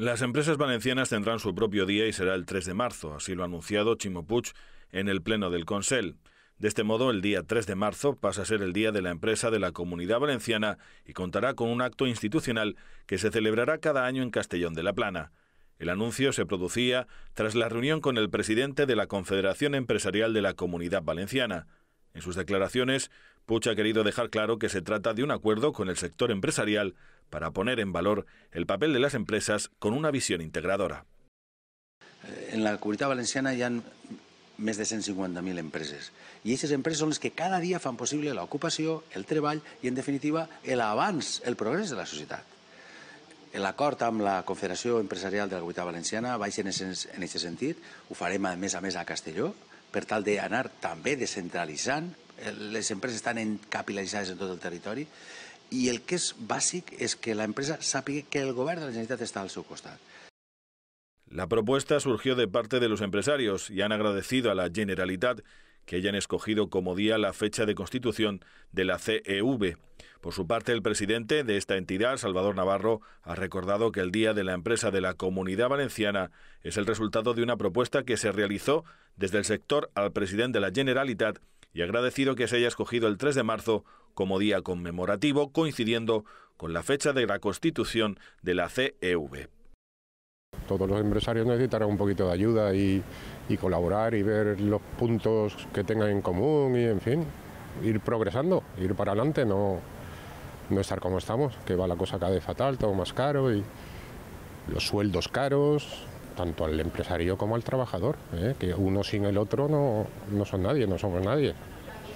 Las empresas valencianas tendrán su propio día y será el 3 de marzo, así lo ha anunciado Chimo Puig en el Pleno del Consell. De este modo, el día 3 de marzo pasa a ser el Día de la Empresa de la Comunidad Valenciana y contará con un acto institucional que se celebrará cada año en Castellón de la Plana. El anuncio se producía tras la reunión con el presidente de la Confederación Empresarial de la Comunidad Valenciana. En sus declaraciones, Puch ha querido dejar claro que se trata de un acuerdo con el sector empresarial para poner en valor el papel de las empresas con una visión integradora. Eh, en la Comunitat Valenciana hi ha més de 150.000 empreses. I aquestes empreses són les que cada dia fan possible l'ocupació, el treball i, en definitiva, l'avanç, el progrés de la societat. L'acord amb la Confederació Empresarial de la Comunitat Valenciana va en aquest sentit. Ho farem, a més a més, a Castelló, per tal d'anar també descentralitzant. Eh, les empreses estan encapil·laritzades en tot el territori ...y el que es básico es que la empresa sabe que el gobierno de la Generalitat ...está al su costado. La propuesta surgió de parte de los empresarios y han agradecido a la Generalitat que hayan escogido como día la fecha de constitución de la CEV. Por su parte, el presidente de esta entidad, Salvador Navarro, ha recordado que el Día de la Empresa de la Comunidad Valenciana es el resultado de una propuesta que se realizó desde el sector al presidente de la Generalitat y agradecido que se haya escogido el 3 de marzo como día conmemorativo coincidiendo con la fecha de la constitución de la CEV. Todos los empresarios necesitarán un poquito de ayuda y, colaborar y ver los puntos que tengan en común y, en fin, ir progresando, ir para adelante, no, no estar como estamos, que va la cosa cada vez fatal, todo más caro y los sueldos caros, tanto al empresario como al trabajador, ¿eh? que uno sin el otro no, son nadie, no somos nadie.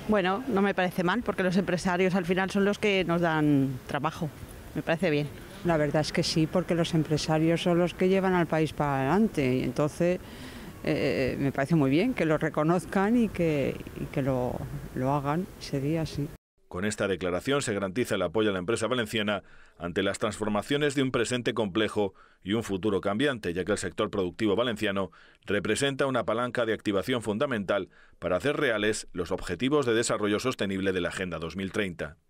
Bueno, no me parece mal, porque los empresarios al final son los que nos dan trabajo. Me parece bien. La verdad es que sí, porque los empresarios son los que llevan al país para adelante. Y entonces eh, me parece muy bien que lo reconozcan y que, lo, hagan ese día, sí. Con esta declaración se garantiza el apoyo a la empresa valenciana ante las transformaciones de un presente complejo y un futuro cambiante, ya que el sector productivo valenciano representa una palanca de activación fundamental para hacer reales los objetivos de desarrollo sostenible de la Agenda 2030.